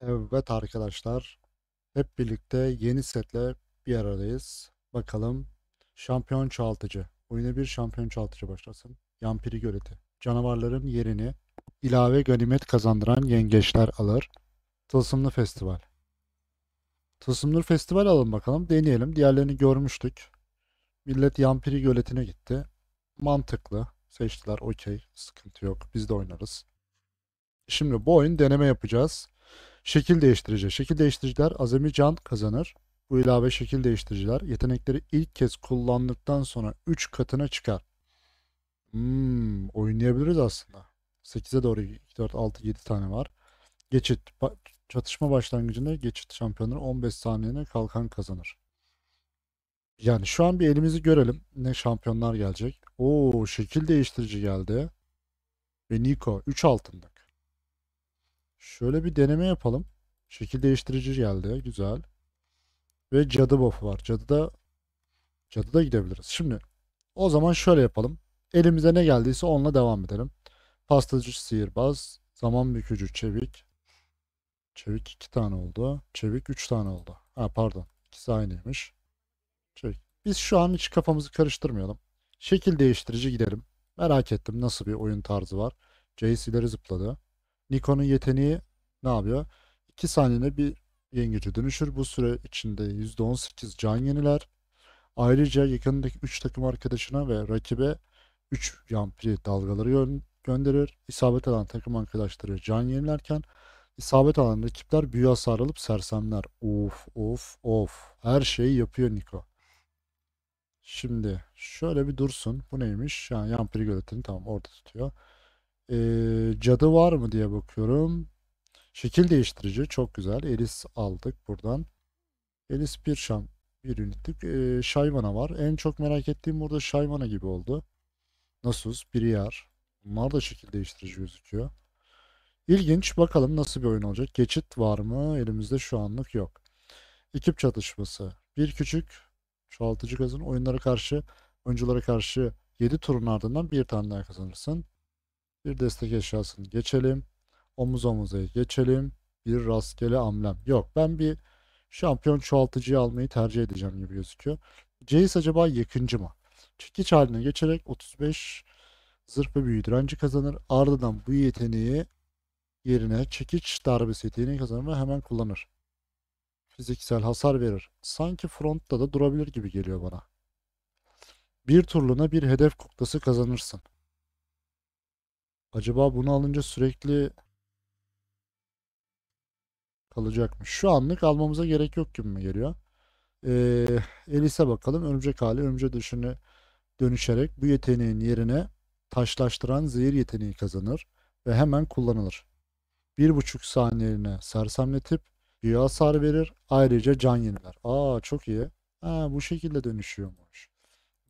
Evet arkadaşlar, hep birlikte yeni setle bir aradayız. Bakalım şampiyon çoğaltıcı. Oyuna bir şampiyon çoğaltıcı başlasın. Yampiri göleti. Canavarların yerini ilave ganimet kazandıran yengeçler alır. Tılsımlı festival. Tılsımlı festival alın bakalım. Deneyelim. Diğerlerini görmüştük. Millet Yampiri göletine gitti. Mantıklı. Seçtiler. Okey. Sıkıntı yok. Biz de oynarız. Şimdi bu oyun deneme yapacağız. Şekil değiştirici. Şekil değiştiriciler azami can kazanır. Bu ilave şekil değiştiriciler yetenekleri ilk kez kullandıktan sonra 3 katına çıkar. Hmm, oynayabiliriz aslında. 8'e doğru 2, 4, 6, 7 tane var. Geçit. Çatışma başlangıcında geçit şampiyonları 15 saniyene kalkan kazanır. Yani şu an bir elimizi görelim. Ne şampiyonlar gelecek. Oo şekil değiştirici geldi. Ve Niko 3 altında. Şöyle bir deneme yapalım. Şekil değiştirici geldi. Güzel. Ve cadı buff'u var. Cadıda cadıda gidebiliriz. Şimdi o zaman şöyle yapalım. Elimize ne geldiyse onunla devam edelim. Pastacı sihirbaz, zaman bükücü çevik. Çevik iki tane oldu. Çevik üç tane oldu. Ha pardon. İkisi aynıymış. Çevik. Biz şu an hiç kafamızı karıştırmayalım. Şekil değiştirici gidelim. Merak ettim nasıl bir oyun tarzı var. Jace ileri zıpladı. Nikon'un yeteneği ne yapıyor? 2 saniyede bir yengece dönüşür. Bu süre içinde %18 can yeniler. Ayrıca yakındaki 3 takım arkadaşına ve rakibe 3 yampiri dalgaları gö gönderir. İsabet alan takım arkadaşları can yenilerken isabet alan rakipler büyü hasar alıp sersemler. Of of of. Her şeyi yapıyor Niko. Şimdi şöyle bir dursun. Bu neymiş? Yani yampiri göletini tamam orada tutuyor. E, cadı var mı diye bakıyorum. Şekil değiştirici çok güzel. Elis aldık buradan. Elis bir şan bir ünitlik. E, ee, Şayvana var. En çok merak ettiğim burada Şayvana gibi oldu. Nasus, Briar. Bunlar da şekil değiştirici gözüküyor. İlginç. Bakalım nasıl bir oyun olacak. Geçit var mı? Elimizde şu anlık yok. Ekip çatışması. Bir küçük çoğaltıcı kazan oyunlara karşı oyunculara karşı 7 turun ardından bir tane daha kazanırsın. Bir destek eşyasını geçelim. Omuz omuzaya geçelim. Bir rastgele amblem. Yok ben bir şampiyon çoğaltıcıyı almayı tercih edeceğim gibi gözüküyor. Jace acaba yakıncı mı? Çekiç haline geçerek 35 zırh ve büyü direnci kazanır. Ardından bu yeteneği yerine çekiç darbesi yeteneğini kazanır ve hemen kullanır. Fiziksel hasar verir. Sanki frontta da durabilir gibi geliyor bana. Bir turluna bir hedef kuklası kazanırsın. Acaba bunu alınca sürekli kalacak mı? Şu anlık almamıza gerek yok gibi mi geliyor? Ee, Elis'e bakalım. Örümcek hali örümcek dışını dönüşerek bu yeteneğin yerine taşlaştıran zehir yeteneği kazanır ve hemen kullanılır. Bir buçuk saniyeliğine sersemletip büyü hasar verir. Ayrıca can yeniler. Aa çok iyi. Ha, bu şekilde dönüşüyormuş.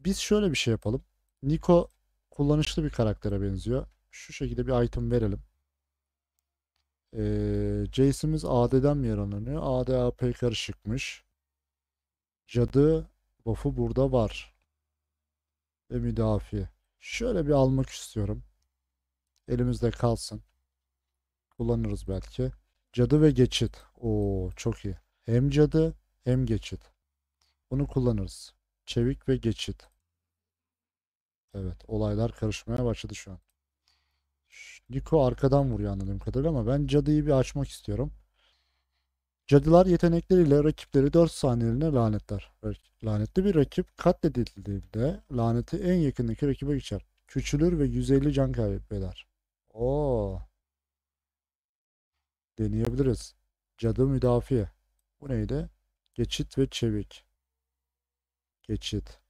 Biz şöyle bir şey yapalım. Niko kullanışlı bir karaktere benziyor şu şekilde bir item verelim. Ee, Jace'imiz AD'den mi yaralanıyor? AD AP karışıkmış. Cadı buff'u burada var. Ve müdafi. Şöyle bir almak istiyorum. Elimizde kalsın. Kullanırız belki. Cadı ve geçit. Oo çok iyi. Hem cadı hem geçit. Bunu kullanırız. Çevik ve geçit. Evet olaylar karışmaya başladı şu an. Liko arkadan vuruyor anladığım kadarıyla ama ben cadıyı bir açmak istiyorum. Cadılar yetenekleriyle rakipleri 4 saniyeliğine lanetler. Lanetli bir rakip katledildiğinde laneti en yakındaki rakibe geçer. Küçülür ve 150 can kaybeder. Oo. Deneyebiliriz. Cadı müdafiye. Bu neydi? Geçit ve çevik. Geçit.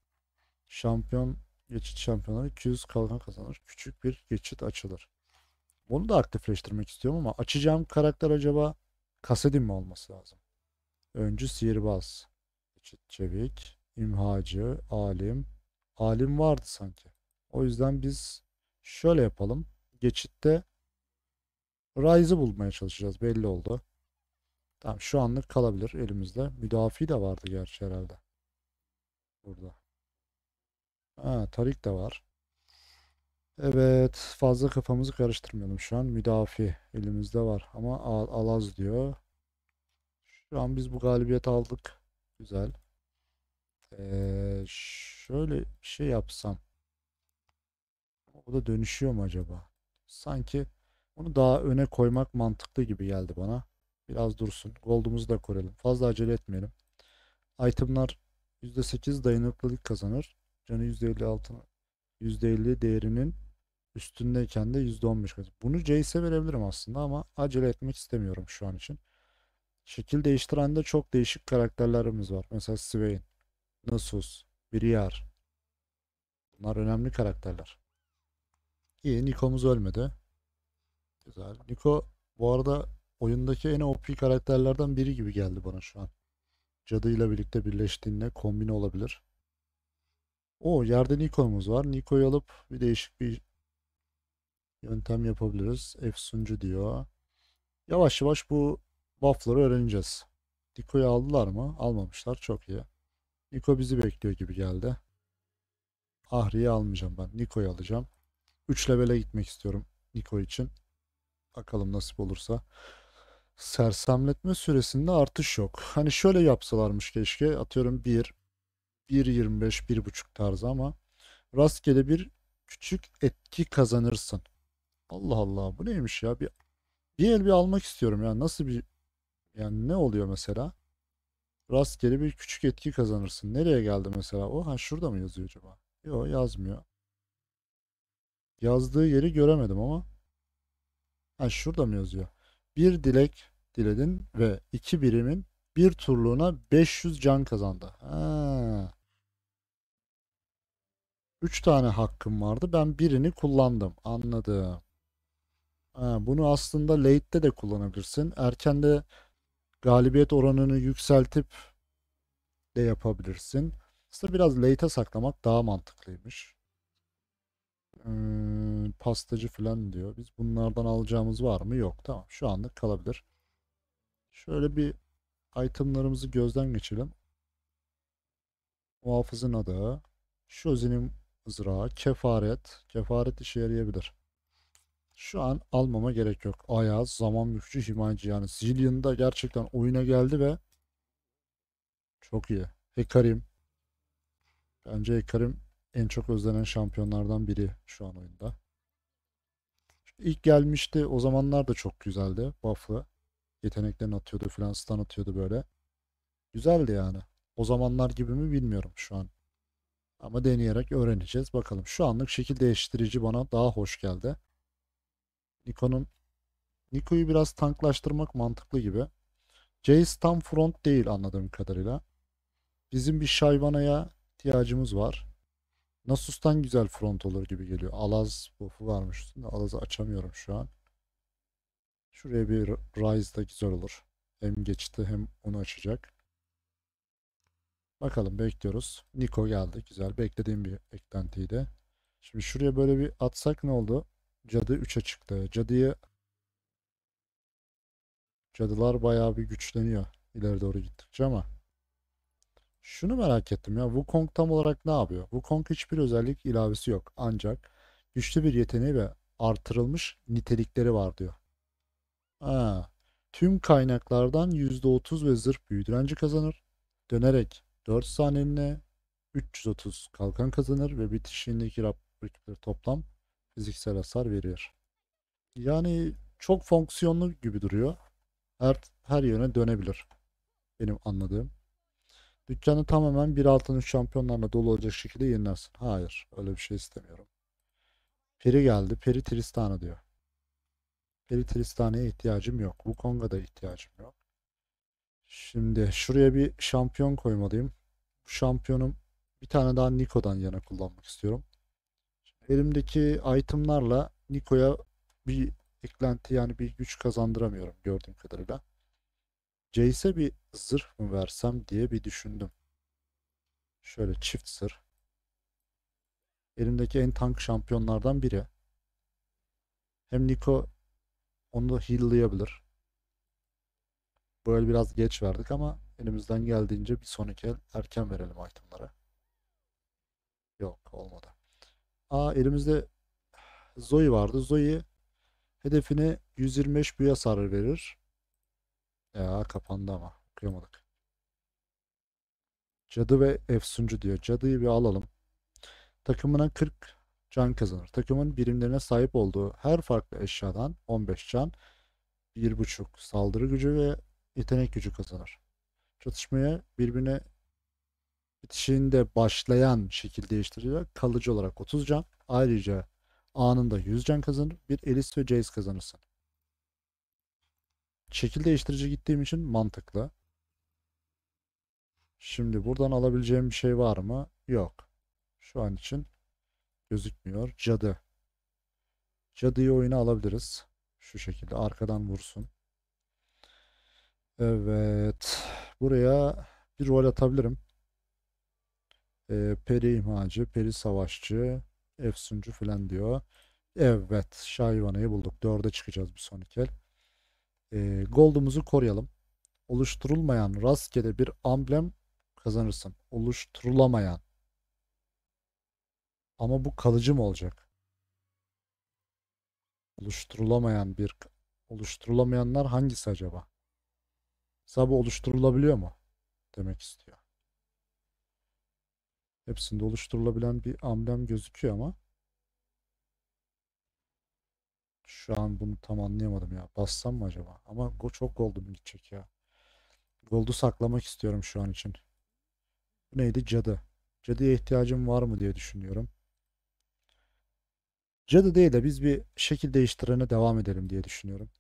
Şampiyon geçit şampiyonları 200 kalkan kazanır. Küçük bir geçit açılır. Onu da aktifleştirmek istiyorum ama açacağım karakter acaba Kasedin mi olması lazım? Öncü sihirbaz. Çevik, imhacı, alim. Alim vardı sanki. O yüzden biz şöyle yapalım. Geçitte Rise'ı bulmaya çalışacağız. Belli oldu. Tamam şu anlık kalabilir elimizde. Müdafi de vardı gerçi herhalde. Burada. Ha, Tarik de var. Evet fazla kafamızı karıştırmayalım şu an. Müdafi elimizde var ama al Alaz diyor. Şu an biz bu galibiyet aldık. Güzel. Ee, şöyle bir şey yapsam. O da dönüşüyor mu acaba? Sanki onu daha öne koymak mantıklı gibi geldi bana. Biraz dursun. Gold'umuzu da koruyalım. Fazla acele etmeyelim. Itemlar %8 dayanıklılık kazanır. Canı %56 %50 değerinin Üstündeyken de %15 kaçıyor. Bunu Jace'e verebilirim aslında ama acele etmek istemiyorum şu an için. Şekil değiştiren de çok değişik karakterlerimiz var. Mesela Swain, Nasus, Briar. Bunlar önemli karakterler. İyi Niko'muz ölmedi. Güzel. Niko bu arada oyundaki en OP karakterlerden biri gibi geldi bana şu an. Cadı ile birlikte birleştiğinde kombine olabilir. O yerde Niko'muz var. Niko'yu alıp bir değişik bir yöntem yapabiliriz. F sunucu diyor. Yavaş yavaş bu buff'ları öğreneceğiz. Diko'yu aldılar mı? Almamışlar. Çok iyi. Niko bizi bekliyor gibi geldi. Ahri'yi almayacağım ben. Niko'yu alacağım. 3 levele gitmek istiyorum Niko için. Bakalım nasip olursa. Sersemletme süresinde artış yok. Hani şöyle yapsalarmış keşke. Atıyorum 1, 1.25, 1.5 tarzı ama rastgele bir küçük etki kazanırsın. Allah Allah bu neymiş ya? Bir, bir elbise almak istiyorum ya. Nasıl bir yani ne oluyor mesela? Rastgele bir küçük etki kazanırsın. Nereye geldi mesela? O ha şurada mı yazıyor acaba? Yok yazmıyor. Yazdığı yeri göremedim ama. Ha şurada mı yazıyor? Bir dilek diledin ve iki birimin bir turluğuna 500 can kazandı. Ha. 3 tane hakkım vardı. Ben birini kullandım. Anladım bunu aslında late'de de kullanabilirsin. Erken de galibiyet oranını yükseltip de yapabilirsin. Aslında biraz late'e saklamak daha mantıklıymış. Hmm, pastacı falan diyor. Biz bunlardan alacağımız var mı? Yok. Tamam. Şu anlık kalabilir. Şöyle bir itemlarımızı gözden geçirelim. Muhafızın adı. Şözinin mızrağı. Kefaret. Kefaret işe yarayabilir. Şu an almama gerek yok. Ayaz, zaman mülkçü, himancı yani Zillion da gerçekten oyuna geldi ve çok iyi. Hekarim. Bence Hekarim en çok özlenen şampiyonlardan biri şu an oyunda. İlk gelmişti. O zamanlar da çok güzeldi. Buff'lı. Yeteneklerini atıyordu filan. Stun atıyordu böyle. Güzeldi yani. O zamanlar gibi mi bilmiyorum şu an. Ama deneyerek öğreneceğiz. Bakalım. Şu anlık şekil değiştirici bana daha hoş geldi. Nikon'un Niko'yu biraz tanklaştırmak mantıklı gibi. Jace tam front değil anladığım kadarıyla. Bizim bir Şayvana'ya ihtiyacımız var. Nasus'tan güzel front olur gibi geliyor. Alaz buff'u varmış üstünde. Alaz'ı açamıyorum şu an. Şuraya bir Rise da güzel olur. Hem geçti hem onu açacak. Bakalım bekliyoruz. Niko geldi. Güzel. Beklediğim bir beklentiydi. Şimdi şuraya böyle bir atsak ne oldu? cadı 3'e çıktı. Cadıyı cadılar bayağı bir güçleniyor ileri doğru gittikçe ama şunu merak ettim ya Wukong tam olarak ne yapıyor? Wukong hiçbir özellik ilavesi yok ancak güçlü bir yeteneği ve artırılmış nitelikleri var diyor. Ha, tüm kaynaklardan %30 ve zırh büyü direnci kazanır. Dönerek 4 saniyeliğine 330 kalkan kazanır ve bitişindeki rakipleri toplam fiziksel hasar veriyor. Yani çok fonksiyonlu gibi duruyor. Her, her yöne dönebilir. Benim anladığım. Dükkanı tamamen bir altın üç şampiyonlarla dolu olacak şekilde yenilersin. Hayır. Öyle bir şey istemiyorum. Peri geldi. Peri Tristan'a diyor. Peri Tristan'a ihtiyacım yok. Bu Konga'da ihtiyacım yok. Şimdi şuraya bir şampiyon koymalıyım. Bu şampiyonum bir tane daha Niko'dan yana kullanmak istiyorum elimdeki itemlarla Niko'ya bir eklenti yani bir güç kazandıramıyorum gördüğüm kadarıyla. Jace'e bir zırh mı versem diye bir düşündüm. Şöyle çift zırh. Elimdeki en tank şampiyonlardan biri. Hem Niko onu heal'layabilir. Böyle biraz geç verdik ama elimizden geldiğince bir sonraki el erken verelim itemlara. Yok olmadı. A elimizde Zoe vardı. Zoe hedefine 125 büyü hasarı verir. Ya kapandı ama. Okuyamadık. Cadı ve efsuncu diyor. Cadıyı bir alalım. Takımına 40 can kazanır. Takımın birimlerine sahip olduğu her farklı eşyadan 15 can, 1.5 saldırı gücü ve yetenek gücü kazanır. Çatışmaya birbirine bitişinde başlayan şekil değiştirici Kalıcı olarak 30 can. Ayrıca anında 100 can kazanır. Bir Elis ve Jace kazanırsın. Şekil değiştirici gittiğim için mantıklı. Şimdi buradan alabileceğim bir şey var mı? Yok. Şu an için gözükmüyor. Cadı. Cadıyı oyuna alabiliriz. Şu şekilde arkadan vursun. Evet. Buraya bir rol atabilirim e, peri imhacı, peri savaşçı, efsuncu falan diyor. Evet Şayvana'yı bulduk. Dörde çıkacağız bir sonraki el. E, gold'umuzu koruyalım. Oluşturulmayan rastgele bir amblem kazanırsın. Oluşturulamayan. Ama bu kalıcı mı olacak? Oluşturulamayan bir oluşturulamayanlar hangisi acaba? Sabah oluşturulabiliyor mu? Demek istiyor. Hepsinde oluşturulabilen bir amblem gözüküyor ama şu an bunu tam anlayamadım ya. Bassam mı acaba? Ama go çok gold'um gidecek ya. Gold'u saklamak istiyorum şu an için. Bu neydi? Cadı. Cadıya ihtiyacım var mı diye düşünüyorum. Cadı değil de biz bir şekil değiştirene devam edelim diye düşünüyorum.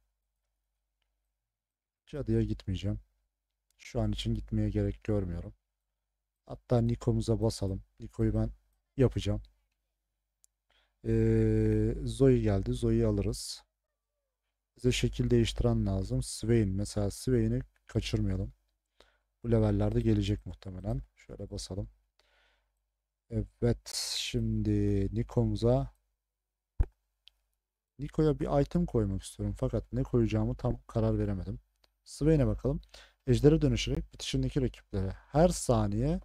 Cadıya gitmeyeceğim. Şu an için gitmeye gerek görmüyorum. Hatta Niko'muza basalım. Niko'yu ben yapacağım. Ee, Zoe geldi. Zoe'yi alırız. Bize şekil değiştiren lazım. Swain mesela Swain'i kaçırmayalım. Bu levellerde gelecek muhtemelen. Şöyle basalım. Evet şimdi Niko'muza Niko'ya bir item koymak istiyorum fakat ne koyacağımı tam karar veremedim. Swain'e bakalım. Ejder'e dönüşerek bitişindeki rakiplere her saniye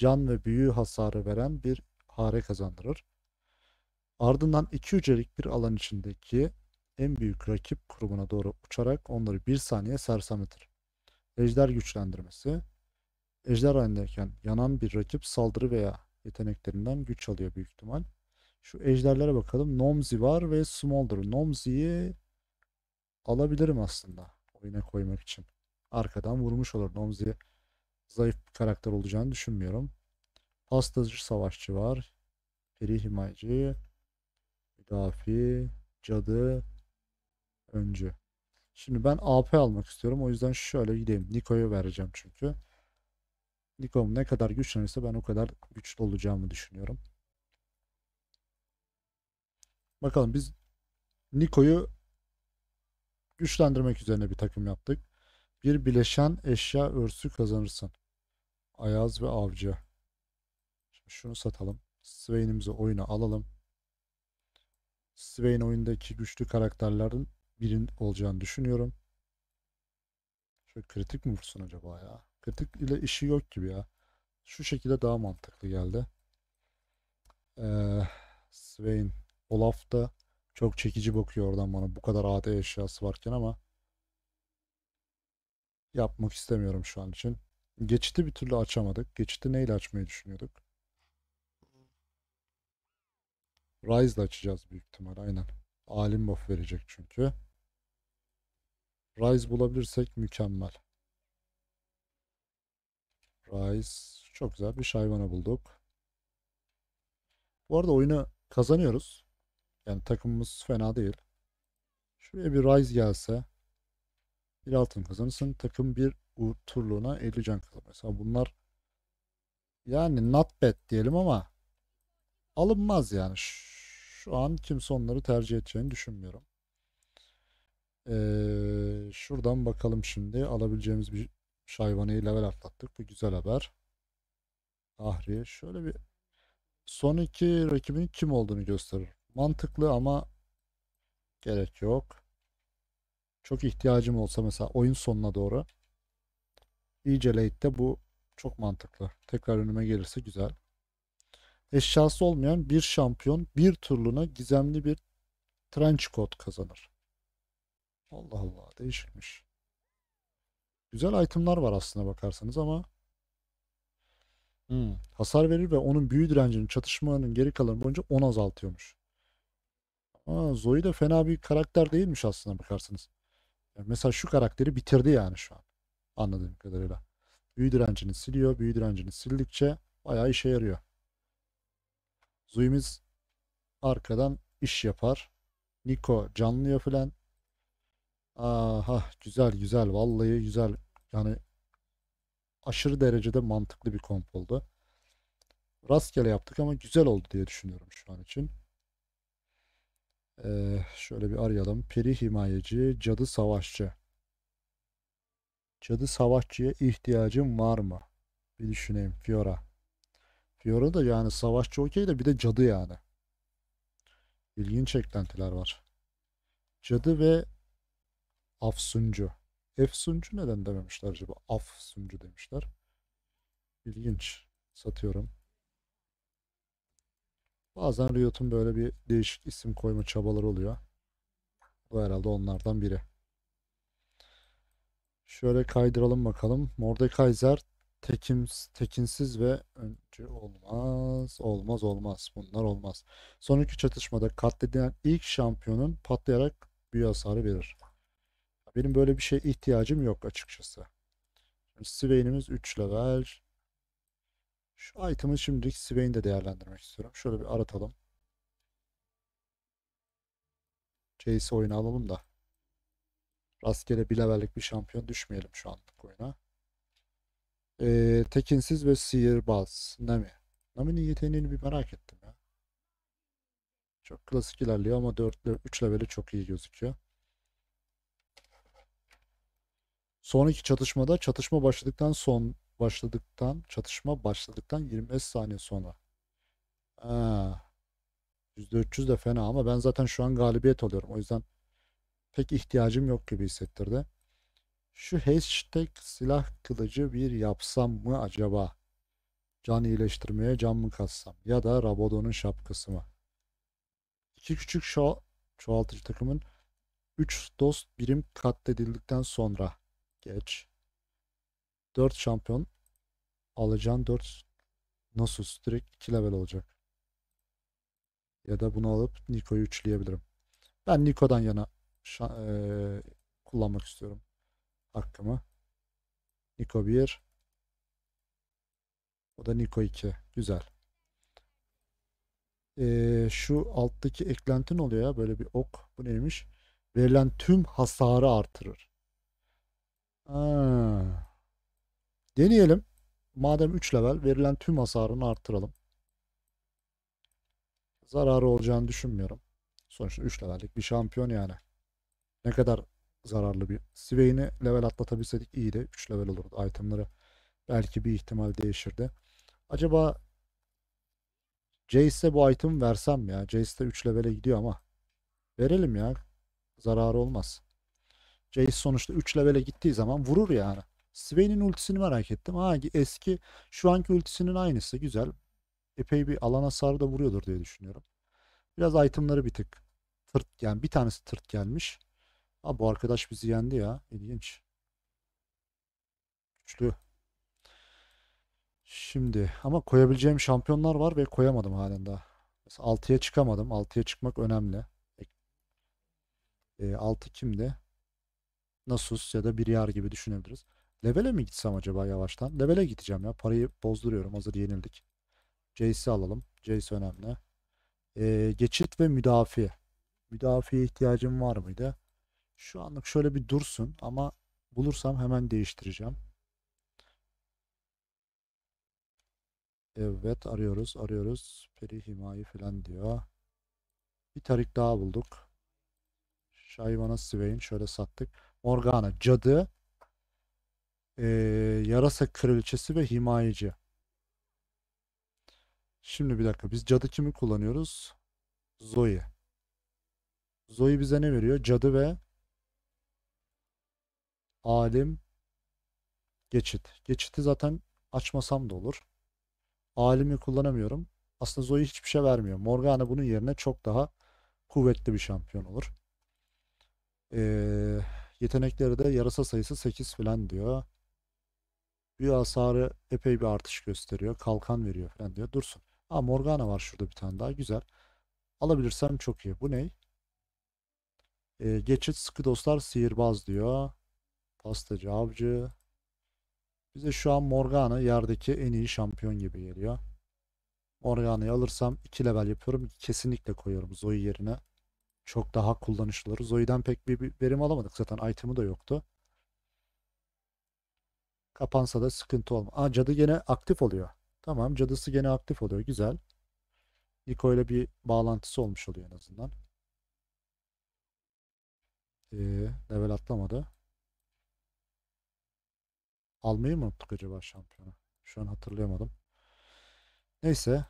can ve büyü hasarı veren bir hare kazandırır. Ardından iki hücrelik bir alan içindeki en büyük rakip kurumuna doğru uçarak onları bir saniye sersemletir. Ejder güçlendirmesi Ejder halindeyken yanan bir rakip saldırı veya yeteneklerinden güç alıyor büyük ihtimal. Şu ejderlere bakalım. Nomzi var ve Smolder. Nomzi'yi alabilirim aslında oyuna koymak için. Arkadan vurmuş olur. Nomzi zayıf bir karakter olacağını düşünmüyorum. Pastacı savaşçı var. Peri himayeci. Müdafi. Cadı. Öncü. Şimdi ben AP almak istiyorum. O yüzden şöyle gideyim. Niko'ya vereceğim çünkü. Niko'm ne kadar güçlenirse ben o kadar güçlü olacağımı düşünüyorum. Bakalım biz Niko'yu güçlendirmek üzerine bir takım yaptık. Bir bileşen eşya örsü kazanırsın. Ayaz ve Avcı. Şimdi şunu satalım. Swain'imizi oyuna alalım. Swain oyundaki güçlü karakterlerin birin olacağını düşünüyorum. Şöyle kritik mi vursun acaba ya? Kritik ile işi yok gibi ya. Şu şekilde daha mantıklı geldi. Ee, Swain Olaf da çok çekici bakıyor oradan bana bu kadar AD eşyası varken ama yapmak istemiyorum şu an için. Geçti bir türlü açamadık. Geçti neyle açmayı düşünüyorduk? Rise'da açacağız büyük ihtimal aynen. Alim buff verecek çünkü. Rise bulabilirsek mükemmel. Rise çok güzel bir şayvana bulduk. Bu arada oyunu kazanıyoruz. Yani takımımız fena değil. Şuraya bir Rise gelse bir altın kazanırsın. Takım bir Uğur Turlu'na 50 can kalır. Mesela bunlar yani not bad diyelim ama alınmaz yani. Şu an kimse onları tercih edeceğini düşünmüyorum. Ee, şuradan bakalım şimdi alabileceğimiz bir şayvaneyi level atlattık. Bu güzel haber. Ahri şöyle bir son iki rakibin kim olduğunu gösterir. Mantıklı ama gerek yok. Çok ihtiyacım olsa mesela oyun sonuna doğru DJ late'de bu çok mantıklı. Tekrar önüme gelirse güzel. Eşyası olmayan bir şampiyon bir turluna gizemli bir trench coat kazanır. Allah Allah değişikmiş. Güzel itemlar var aslında bakarsanız ama hmm, hasar verir ve onun büyü direncinin çatışmanın geri kalanı boyunca 10 azaltıyormuş. Aa, Zoe de fena bir karakter değilmiş aslında bakarsanız. Yani mesela şu karakteri bitirdi yani şu an. Anladığım kadarıyla. Büyü direncini siliyor. Büyü direncini sildikçe bayağı işe yarıyor. Zuyimiz arkadan iş yapar. Niko canlıyor filan. Aha güzel güzel vallahi güzel. Yani aşırı derecede mantıklı bir komp oldu. Rastgele yaptık ama güzel oldu diye düşünüyorum şu an için. Ee, şöyle bir arayalım. Peri himayeci, cadı savaşçı. Cadı savaşçıya ihtiyacın var mı? Bir düşüneyim Fiora. Fiora da yani savaşçı okey de bir de cadı yani. İlginç eklentiler var. Cadı ve Afsuncu. Efsuncu neden dememişler acaba? Afsuncu demişler. İlginç. Satıyorum. Bazen Riot'un böyle bir değişik isim koyma çabaları oluyor. Bu herhalde onlardan biri. Şöyle kaydıralım bakalım. Mordekaiser tekim, tekinsiz ve öncü olmaz. Olmaz olmaz. Bunlar olmaz. Sonraki çatışmada katledilen ilk şampiyonun patlayarak büyü hasarı verir. Benim böyle bir şeye ihtiyacım yok açıkçası. Şimdi Swain'imiz 3 level. Şu item'ı şimdilik de değerlendirmek istiyorum. Şöyle bir aratalım. Chase oyunu alalım da. Rastgele bir levellik bir şampiyon düşmeyelim şu an oyuna. Ee, tekinsiz ve sihirbaz. Nami. Nami'nin yeteneğini bir merak ettim ya. Çok klasik ilerliyor ama 4 3 leveli çok iyi gözüküyor. Sonraki çatışmada çatışma başladıktan son başladıktan çatışma başladıktan 25 saniye sonra. Aa, %300 de fena ama ben zaten şu an galibiyet alıyorum. O yüzden pek ihtiyacım yok gibi hissettirdi. Şu hashtag silah kılıcı bir yapsam mı acaba? Can iyileştirmeye can mı katsam Ya da Rabodo'nun şapkası mı? İki küçük şo çoğaltıcı takımın 3 dost birim katledildikten sonra geç. 4 şampiyon alacağın 4 Nasus direkt 2 level olacak. Ya da bunu alıp Niko'yu üçleyebilirim. Ben Niko'dan yana e, kullanmak istiyorum hakkımı. Niko 1 o da Niko 2. Güzel. Ee, şu alttaki eklenti ne oluyor ya? Böyle bir ok. Bu neymiş? Verilen tüm hasarı artırır. Aa. Deneyelim. Madem 3 level verilen tüm hasarını artıralım. Zararı olacağını düşünmüyorum. Sonuçta 3 levellik bir şampiyon yani. Ne kadar zararlı bir. Sivey'ini level atlatabilseydik iyiydi. 3 level olurdu. Itemları belki bir ihtimal değişirdi. Acaba Jace'e bu item versem ya. Jace de 3 level'e gidiyor ama. Verelim ya. Zararı olmaz. Jace sonuçta 3 level'e gittiği zaman vurur yani. Sven'in ultisini merak ettim. Ha eski şu anki ultisinin aynısı. Güzel. Epey bir alan hasarı da vuruyordur diye düşünüyorum. Biraz itemları bir tık tırt yani bir tanesi tırt gelmiş. Ha bu arkadaş bizi yendi ya. İlginç. Güçlü. Şimdi ama koyabileceğim şampiyonlar var ve koyamadım halen daha. Mesela 6'ya çıkamadım. 6'ya çıkmak önemli. E, 6 kimdi? Nasus ya da bir yer gibi düşünebiliriz. Levele mi gitsem acaba yavaştan? Levele gideceğim ya. Parayı bozduruyorum. Hazır yenildik. Jace'i alalım. Jace önemli. E, geçit ve müdafi. Müdafiye ihtiyacım var mıydı? Şu anlık şöyle bir dursun ama bulursam hemen değiştireceğim. Evet arıyoruz arıyoruz. Peri himayi falan diyor. Bir tarik daha bulduk. Şayvana Sveyn şöyle sattık. Morgana cadı. Ee, yarasa kraliçesi ve himayeci. Şimdi bir dakika biz cadı kimi kullanıyoruz? Zoe. Zoe bize ne veriyor? Cadı ve alim geçit. Geçiti zaten açmasam da olur. Alimi kullanamıyorum. Aslında Zoe hiçbir şey vermiyor. Morgana bunun yerine çok daha kuvvetli bir şampiyon olur. Ee, yetenekleri de yarasa sayısı 8 falan diyor. Büyü hasarı epey bir artış gösteriyor. Kalkan veriyor falan diyor. Dursun. Aa Morgana var şurada bir tane daha. Güzel. Alabilirsem çok iyi. Bu ne? Ee, geçit sıkı dostlar sihirbaz diyor. Pastacı avcı. Bize şu an Morgana yerdeki en iyi şampiyon gibi geliyor. Morgana'yı alırsam 2 level yapıyorum. Kesinlikle koyuyorum Zoe yerine. Çok daha kullanışlıları olur. Zoe'den pek bir, verim alamadık. Zaten item'ı da yoktu. Kapansa da sıkıntı olmaz. Aa cadı gene aktif oluyor. Tamam cadısı gene aktif oluyor. Güzel. Niko ile bir bağlantısı olmuş oluyor en azından. Ee, level atlamadı almayı mı unuttuk acaba şampiyonu? Şu an hatırlayamadım. Neyse.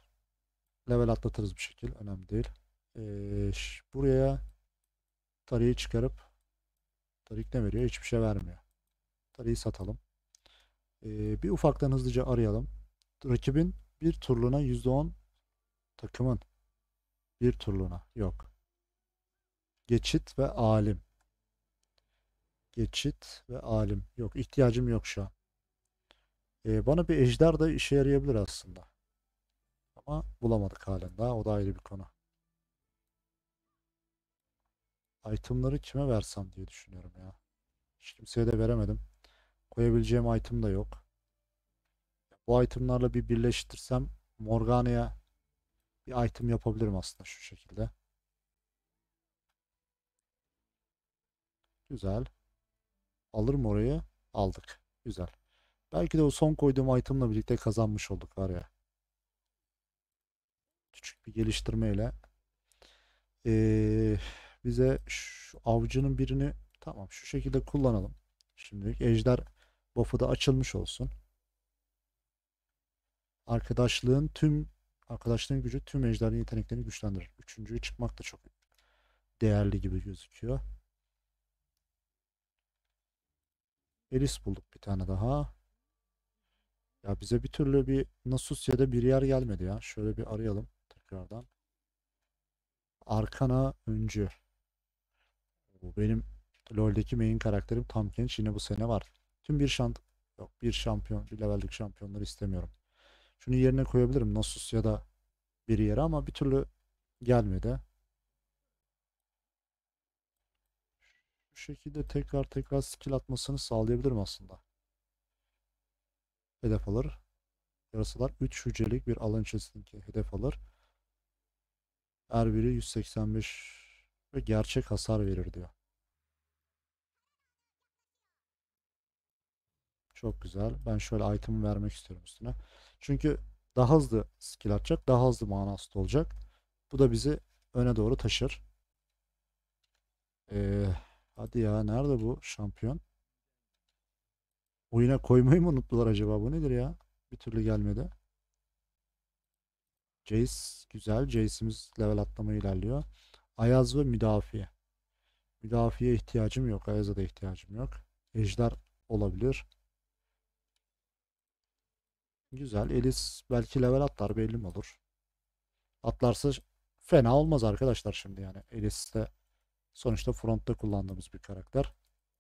Level atlatırız bir şekil. Önemli değil. Ee, buraya tarihi çıkarıp tarih ne veriyor? Hiçbir şey vermiyor. Tarihi satalım. Ee, bir ufaktan hızlıca arayalım. Rakibin bir turluğuna %10 takımın bir turluğuna yok. Geçit ve alim. Geçit ve alim. Yok ihtiyacım yok şu an. E, bana bir ejder de işe yarayabilir aslında. Ama bulamadık halen daha. O da ayrı bir konu. Itemları kime versem diye düşünüyorum ya. Hiç kimseye de veremedim. Koyabileceğim item da yok. Bu itemlarla bir birleştirsem Morgana'ya bir item yapabilirim aslında şu şekilde. Güzel. Alır mı orayı? Aldık. Güzel. Belki de o son koyduğum itemla birlikte kazanmış olduk var ya. Küçük bir geliştirmeyle. Ee, bize şu avcının birini tamam şu şekilde kullanalım. Şimdilik ejder buff'ı da açılmış olsun. Arkadaşlığın tüm arkadaşlığın gücü tüm ejderlerin yeteneklerini güçlendirir. Üçüncüyü çıkmak da çok değerli gibi gözüküyor. Elis bulduk bir tane daha. Ya bize bir türlü bir Nasus ya da bir yer gelmedi ya. Şöyle bir arayalım tekrardan. Arkana öncü. Bu benim LoL'deki main karakterim tam genç yine bu sene var. Tüm bir şant yok bir şampiyon bir levellik şampiyonları istemiyorum. Şunu yerine koyabilirim Nasus ya da bir yere ama bir türlü gelmedi. Bu şekilde tekrar tekrar skill atmasını sağlayabilirim aslında hedef alır. Yarasalar 3 hücrelik bir alan içerisindeki hedef alır. Her biri 185 ve gerçek hasar verir diyor. Çok güzel. Ben şöyle item vermek istiyorum üstüne. Çünkü daha hızlı skill atacak. Daha hızlı manası olacak. Bu da bizi öne doğru taşır. Ee, hadi ya nerede bu şampiyon? Oyuna koymayı mı unuttular acaba? Bu nedir ya? Bir türlü gelmedi. Jace güzel. Jace'imiz level atlama ilerliyor. Ayaz ve müdafiye. Müdafiye ihtiyacım yok. Ayaz'a da ihtiyacım yok. Ejder olabilir. Güzel. Elis belki level atlar belli mi olur? Atlarsa fena olmaz arkadaşlar şimdi yani. Elis de sonuçta frontta kullandığımız bir karakter.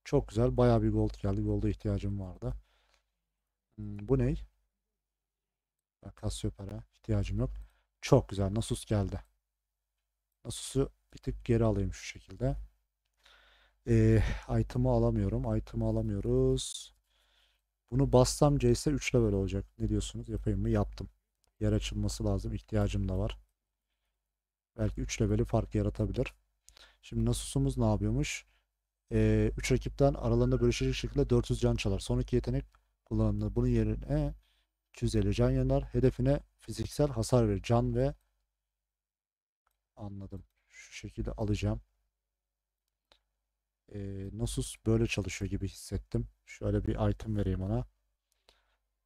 Çok güzel. Baya bir gold geldi. Gold'a ihtiyacım vardı. Hmm, bu ney? Kasyopera. ihtiyacım yok. Çok güzel. Nasus geldi. Nasus'u bir tık geri alayım şu şekilde. Ee, item'ı alamıyorum. Item'ı alamıyoruz. Bunu bassam ise 3 level olacak. Ne diyorsunuz? Yapayım mı? Yaptım. Yer açılması lazım. İhtiyacım da var. Belki 3 leveli fark yaratabilir. Şimdi Nasus'umuz ne yapıyormuş? e, 3 rakipten aralarında bölüşecek şekilde 400 can çalar. Sonraki yetenek kullanımında bunun yerine 250 can yanar. Hedefine fiziksel hasar verir. Can ve anladım. Şu şekilde alacağım. E, Nasus böyle çalışıyor gibi hissettim. Şöyle bir item vereyim ona.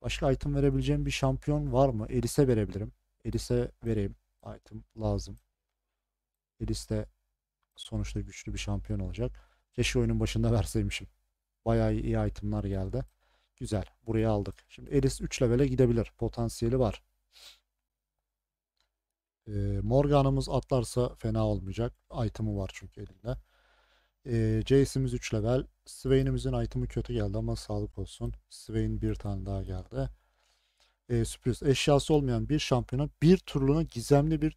Başka item verebileceğim bir şampiyon var mı? Elise verebilirim. Elise vereyim. Item lazım. Elise sonuçta güçlü bir şampiyon olacak. Keşke oyunun başında verseymişim. Bayağı iyi itemlar geldi. Güzel. Buraya aldık. Şimdi Elis 3 levele gidebilir. Potansiyeli var. E, Morgan'ımız atlarsa fena olmayacak. Item'ı var çünkü elinde. E, Jace'imiz 3 level. Swain'imizin item'ı kötü geldi ama sağlık olsun. Swain bir tane daha geldi. E, sürpriz. Eşyası olmayan bir şampiyona bir turluğuna gizemli bir...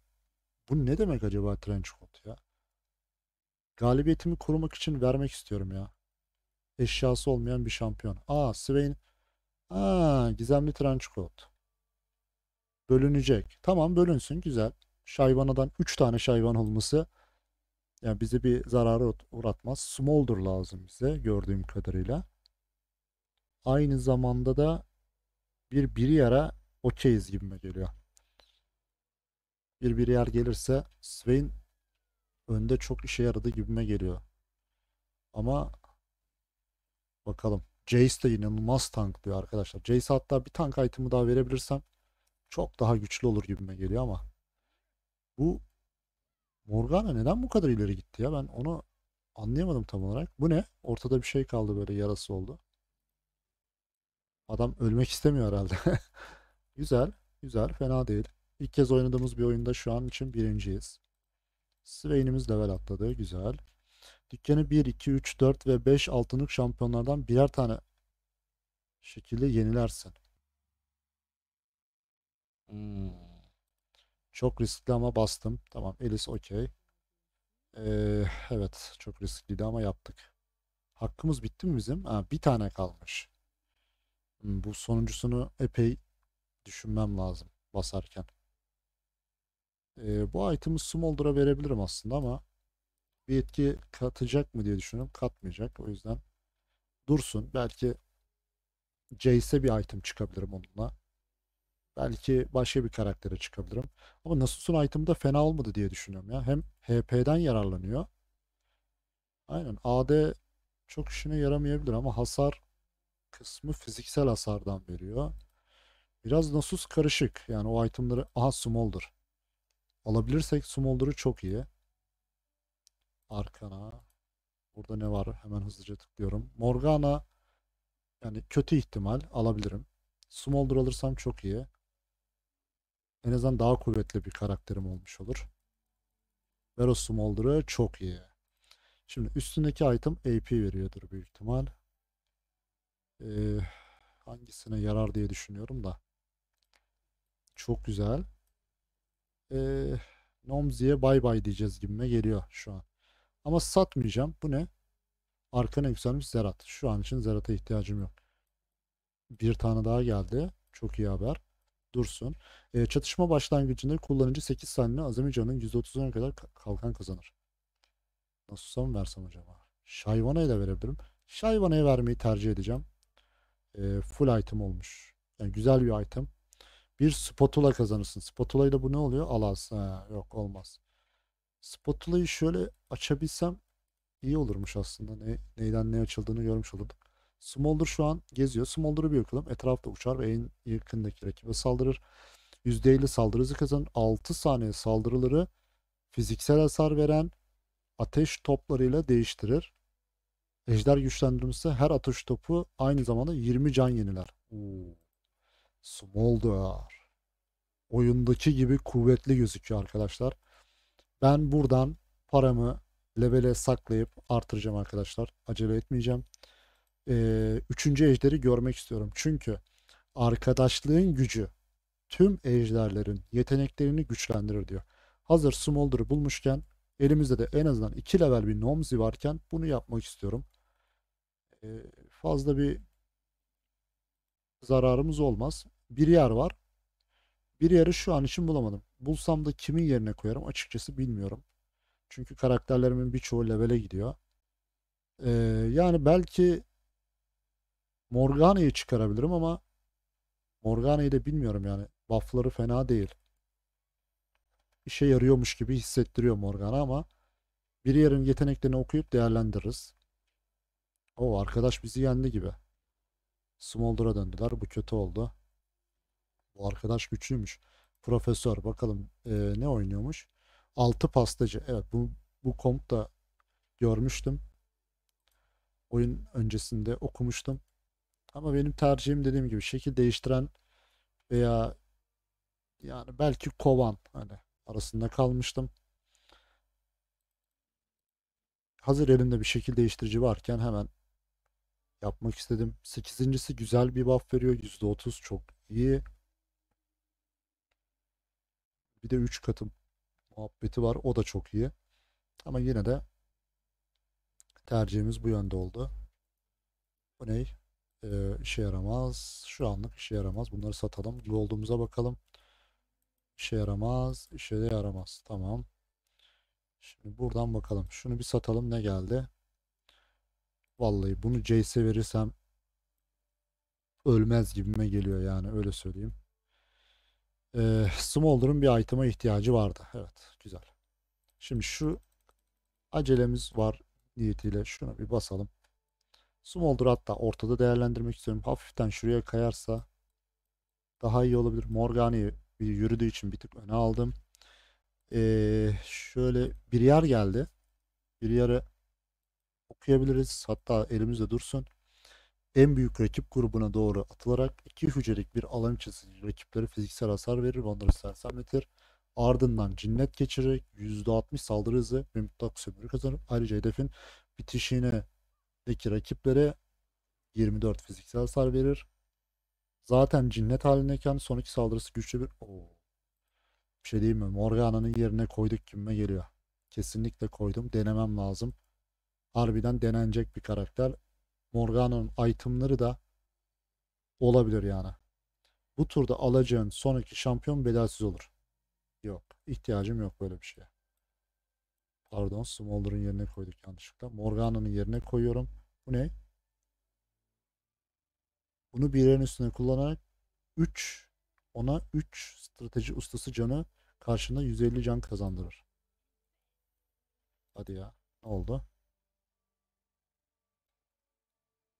Bu ne demek acaba trench coat ya? Galibiyetimi korumak için vermek istiyorum ya. Eşyası olmayan bir şampiyon. Aa Swain. Aa gizemli trench Bölünecek. Tamam bölünsün güzel. Şayvanadan 3 tane şayvan olması yani bize bir zararı uğratmaz. Smolder lazım bize gördüğüm kadarıyla. Aynı zamanda da bir bir yara okeyiz gibime geliyor. Bir bir yer gelirse Swain önde çok işe yaradı gibime geliyor. Ama bakalım. Jace de inanılmaz tank diyor arkadaşlar. Jace hatta bir tank item'ı daha verebilirsem çok daha güçlü olur gibime geliyor ama bu Morgana neden bu kadar ileri gitti ya? Ben onu anlayamadım tam olarak. Bu ne? Ortada bir şey kaldı böyle yarası oldu. Adam ölmek istemiyor herhalde. güzel, güzel, fena değil. İlk kez oynadığımız bir oyunda şu an için birinciyiz. Swain'imiz level atladı. Güzel. Dükkanı 1, 2, 3, 4 ve 5 altınlık şampiyonlardan birer tane şekilde yenilersin. Hmm. Çok riskli ama bastım. Tamam Elis okey. Ee, evet çok riskliydi ama yaptık. Hakkımız bitti mi bizim? Ha, bir tane kalmış. Hmm, bu sonuncusunu epey düşünmem lazım basarken. E, bu item'ı Smolder'a verebilirim aslında ama bir etki katacak mı diye düşünüyorum. Katmayacak. O yüzden dursun. Belki Jace'e bir item çıkabilirim onunla. Belki başka bir karaktere çıkabilirim. Ama Nasus'un item da fena olmadı diye düşünüyorum ya. Hem HP'den yararlanıyor. Aynen AD çok işine yaramayabilir ama hasar kısmı fiziksel hasardan veriyor. Biraz Nasus karışık. Yani o itemları aha Smolder. Alabilirsek Smolder'ı çok iyi. Arkana. Burada ne var? Hemen hızlıca tıklıyorum. Morgana yani kötü ihtimal alabilirim. Smolder alırsam çok iyi. En azından daha kuvvetli bir karakterim olmuş olur. Vero Smolder'ı çok iyi. Şimdi üstündeki item AP veriyordur büyük ihtimal. Ee, hangisine yarar diye düşünüyorum da. Çok güzel e, Nomzi'ye bay bay diyeceğiz gibime geliyor şu an. Ama satmayacağım. Bu ne? Arkana yükselmiş Zerat. Şu an için Zerat'a ihtiyacım yok. Bir tane daha geldi. Çok iyi haber. Dursun. E, çatışma başlangıcında kullanıcı 8 saniye Azerbaycan'ın %30'una kadar kalkan kazanır. Nasılsa mı versem acaba? Şayvana'yı da verebilirim. Şayvana'yı vermeyi tercih edeceğim. E, full item olmuş. Yani güzel bir item. Bir spatula kazanırsın. Spatula ile bu ne oluyor? Alas. Ha, yok olmaz. Spatula'yı şöyle açabilsem iyi olurmuş aslında. Ne, neyden ne açıldığını görmüş olurduk. Smolder şu an geziyor. Smolder'ı bir yıkalım. Etrafta uçar ve en yakındaki rakibe saldırır. %50 saldırı hızı kazanır. 6 saniye saldırıları fiziksel hasar veren ateş toplarıyla değiştirir. Ejder güçlendirmesi her ateş topu aynı zamanda 20 can yeniler. Oo. Smolder. Oyundaki gibi kuvvetli gözüküyor arkadaşlar. Ben buradan paramı levele saklayıp artıracağım arkadaşlar. Acele etmeyeceğim. Ee, üçüncü ejderi görmek istiyorum. Çünkü arkadaşlığın gücü tüm ejderlerin yeteneklerini güçlendirir diyor. Hazır Smolder'ı bulmuşken elimizde de en azından 2 level bir Nomzi varken bunu yapmak istiyorum. Ee, fazla bir zararımız olmaz bir yer var. Bir yeri şu an için bulamadım. Bulsam da kimin yerine koyarım açıkçası bilmiyorum. Çünkü karakterlerimin birçoğu levele gidiyor. Ee, yani belki Morgana'yı çıkarabilirim ama Morgana'yı da bilmiyorum yani. Buff'ları fena değil. İşe yarıyormuş gibi hissettiriyor Morgana ama bir yerin yeteneklerini okuyup değerlendiririz. O arkadaş bizi yendi gibi. Smolder'a döndüler. Bu kötü oldu. Bu arkadaş güçlüymüş. Profesör bakalım e, ne oynuyormuş. Altı pastacı. Evet bu, bu komp da görmüştüm. Oyun öncesinde okumuştum. Ama benim tercihim dediğim gibi şekil değiştiren veya yani belki kovan hani arasında kalmıştım. Hazır elimde bir şekil değiştirici varken hemen yapmak istedim. Sekizincisi güzel bir buff veriyor. %30 çok iyi. Bir de 3 katım muhabbeti var. O da çok iyi. Ama yine de tercihimiz bu yönde oldu. Bu ney Ee, işe yaramaz. Şu anlık işe yaramaz. Bunları satalım. Gold'umuza bakalım. İşe yaramaz. İşe de yaramaz. Tamam. Şimdi buradan bakalım. Şunu bir satalım. Ne geldi? Vallahi bunu Jace'e verirsem ölmez gibime geliyor yani öyle söyleyeyim e, Smolder'ın bir item'a ihtiyacı vardı. Evet güzel. Şimdi şu acelemiz var niyetiyle şuna bir basalım. Smolder hatta ortada değerlendirmek istiyorum. Hafiften şuraya kayarsa daha iyi olabilir. Morgani yürüdüğü için bir tık öne aldım. Ee, şöyle bir yer geldi. Bir yere okuyabiliriz. Hatta elimizde dursun en büyük rakip grubuna doğru atılarak iki hücrelik bir alan içerisinde rakiplere fiziksel hasar verir ve onları sersemletir. Ardından cinnet geçirerek %60 saldırı hızı ve mutlak sömürü kazanır. ayrıca hedefin bitişiğindeki rakiplere 24 fiziksel hasar verir. Zaten cinnet halindeyken sonraki saldırısı güçlü bir... Oo. Bir şey diyeyim mi? Morgana'nın yerine koyduk gibime geliyor. Kesinlikle koydum. Denemem lazım. Harbiden denenecek bir karakter. Morgano'nun itemları da olabilir yani. Bu turda alacağın sonraki şampiyon bedelsiz olur. Yok. ihtiyacım yok böyle bir şeye. Pardon Smolder'ın yerine koyduk yanlışlıkla. Morgano'nun yerine koyuyorum. Bu ne? Bunu bireyin üstüne kullanarak 3 ona 3 strateji ustası canı karşında 150 can kazandırır. Hadi ya. Ne oldu?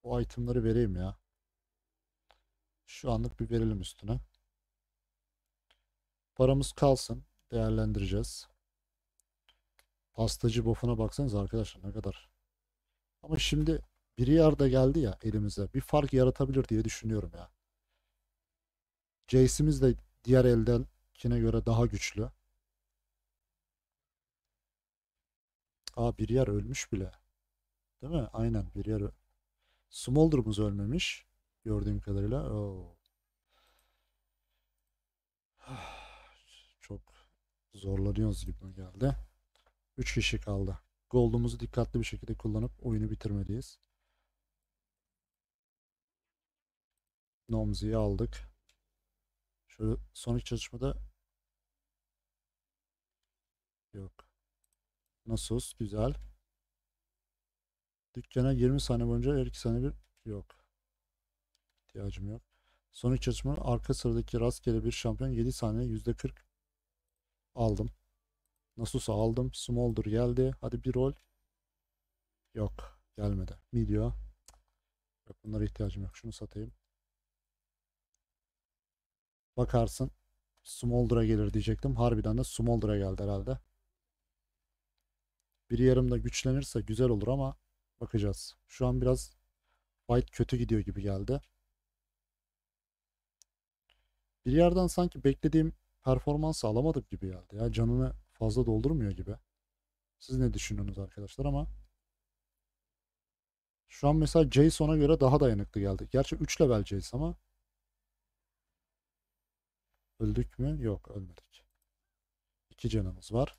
Bu itemları vereyim ya. Şu anlık bir verelim üstüne. Paramız kalsın. Değerlendireceğiz. Pastacı bofuna baksanız arkadaşlar ne kadar. Ama şimdi biri yerde geldi ya elimize. Bir fark yaratabilir diye düşünüyorum ya. Jace'imiz de diğer eldenkine göre daha güçlü. Aa bir yer ölmüş bile. Değil mi? Aynen bir yer Smolder'ımız ölmemiş. Gördüğüm kadarıyla. Oo. Oh. Çok zorlanıyoruz gibi geldi. 3 kişi kaldı. Gold'umuzu dikkatli bir şekilde kullanıp oyunu bitirmeliyiz. Nomzi'yi aldık. Şöyle sonraki çalışmada yok. Nasus güzel. Dükkana 20 saniye boyunca her iki saniye bir yok. İhtiyacım yok. Sonuç çalışmanın arka sıradaki rastgele bir şampiyon 7 saniye %40 aldım. Nasus'u aldım. Smolder geldi. Hadi bir rol. Yok. Gelmedi. Midyo. Yok bunlara ihtiyacım yok. Şunu satayım. Bakarsın. Smolder'a gelir diyecektim. Harbiden de Smolder'a geldi herhalde. Bir yarımda güçlenirse güzel olur ama Bakacağız. Şu an biraz White kötü gidiyor gibi geldi. Bir yerden sanki beklediğim performansı alamadım gibi geldi. Ya canını fazla doldurmuyor gibi. Siz ne düşünüyorsunuz arkadaşlar ama şu an mesela Jason'a göre daha dayanıklı geldi. Gerçi 3 level Jason ama öldük mü? Yok ölmedik. 2 canımız var.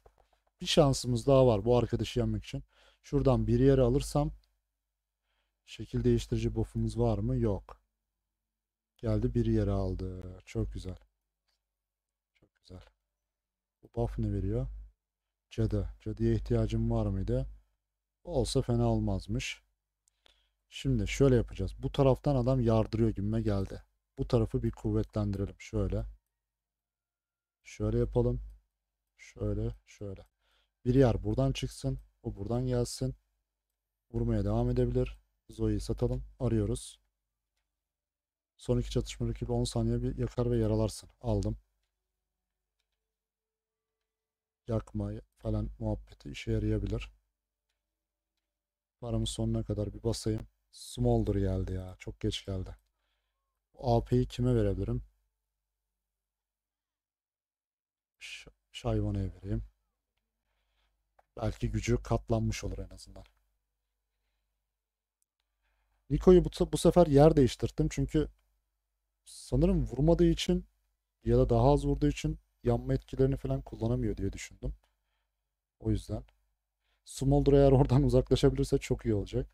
Bir şansımız daha var bu arkadaşı yenmek için. Şuradan bir yere alırsam şekil değiştirici buff'umuz var mı? Yok. Geldi bir yere aldı. Çok güzel. Çok güzel. Bu buff ne veriyor? Cadı. Cadıya ihtiyacım var mıydı? Olsa fena olmazmış. Şimdi şöyle yapacağız. Bu taraftan adam yardırıyor gibime geldi. Bu tarafı bir kuvvetlendirelim. Şöyle. Şöyle yapalım. Şöyle, şöyle. Bir yer buradan çıksın. O buradan gelsin. Vurmaya devam edebilir. Zoe'yi satalım. Arıyoruz. Son iki çatışma rakibi 10 saniye bir yakar ve yaralarsın. Aldım. Yakma falan muhabbeti işe yarayabilir. Paramı sonuna kadar bir basayım. Smolder geldi ya. Çok geç geldi. AP'yi kime verebilirim? Ş Şayvana'ya vereyim. Belki gücü katlanmış olur en azından. Niko'yu bu, bu sefer yer değiştirdim çünkü sanırım vurmadığı için ya da daha az vurduğu için yanma etkilerini falan kullanamıyor diye düşündüm. O yüzden Smolder eğer oradan uzaklaşabilirse çok iyi olacak.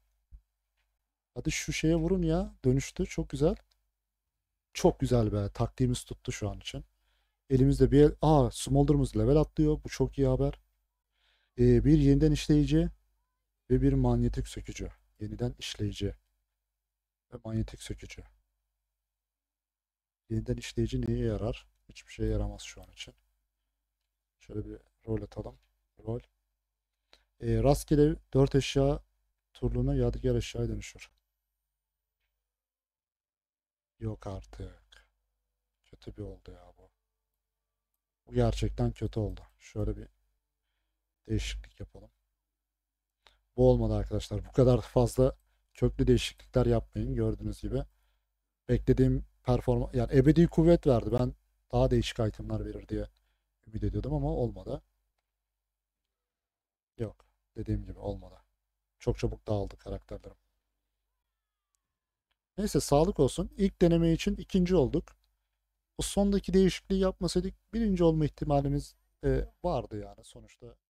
Hadi şu şeye vurun ya. Dönüştü. Çok güzel. Çok güzel be. Taktiğimiz tuttu şu an için. Elimizde bir el... Aa Smolder'ımız level atlıyor. Bu çok iyi haber. Ee, bir yeniden işleyici ve bir manyetik sökücü. Yeniden işleyici ve manyetik sökücü. Yeniden işleyici neye yarar? Hiçbir şeye yaramaz şu an için. Şöyle bir rol atalım. Rol. E, rastgele 4 eşya turluğuna yadigar eşyaya dönüşür. Yok artık. Kötü bir oldu ya bu. Bu gerçekten kötü oldu. Şöyle bir değişiklik yapalım. Bu olmadı arkadaşlar. Bu kadar fazla köklü değişiklikler yapmayın gördüğünüz gibi. Beklediğim performa yani ebedi kuvvet verdi. Ben daha değişik itemlar verir diye ümit ediyordum ama olmadı. Yok. Dediğim gibi olmadı. Çok çabuk dağıldı karakterlerim. Neyse sağlık olsun. İlk deneme için ikinci olduk. O sondaki değişikliği yapmasaydık birinci olma ihtimalimiz e, vardı yani sonuçta.